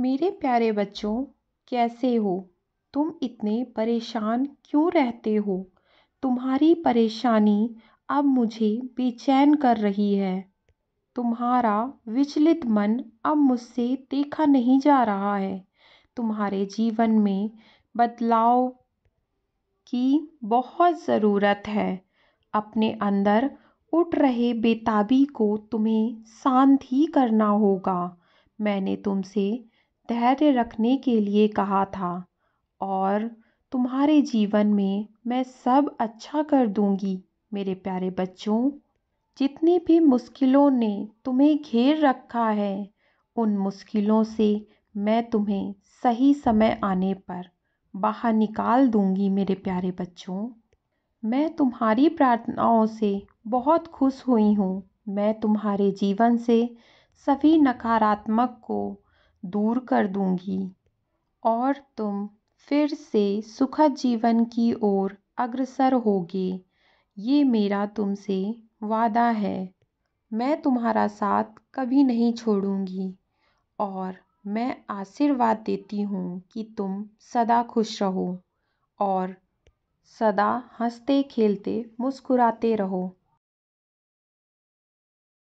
मेरे प्यारे बच्चों कैसे हो तुम इतने परेशान क्यों रहते हो तुम्हारी परेशानी अब मुझे बेचैन कर रही है तुम्हारा विचलित मन अब मुझसे देखा नहीं जा रहा है तुम्हारे जीवन में बदलाव की बहुत ज़रूरत है अपने अंदर उठ रहे बेताबी को तुम्हें शांत ही करना होगा मैंने तुमसे धैर्य रखने के लिए कहा था और तुम्हारे जीवन में मैं सब अच्छा कर दूंगी मेरे प्यारे बच्चों जितनी भी मुश्किलों ने तुम्हें घेर रखा है उन मुश्किलों से मैं तुम्हें सही समय आने पर बाहर निकाल दूँगी मेरे प्यारे बच्चों मैं तुम्हारी प्रार्थनाओं से बहुत खुश हुई हूँ मैं तुम्हारे जीवन से सभी नकारात्मक को दूर कर दूँगी और तुम फिर से सुखद जीवन की ओर अग्रसर होगे ये मेरा तुमसे वादा है मैं तुम्हारा साथ कभी नहीं छोड़ूँगी और मैं आशीर्वाद देती हूँ कि तुम सदा खुश रहो और सदा हँसते खेलते मुस्कुराते रहो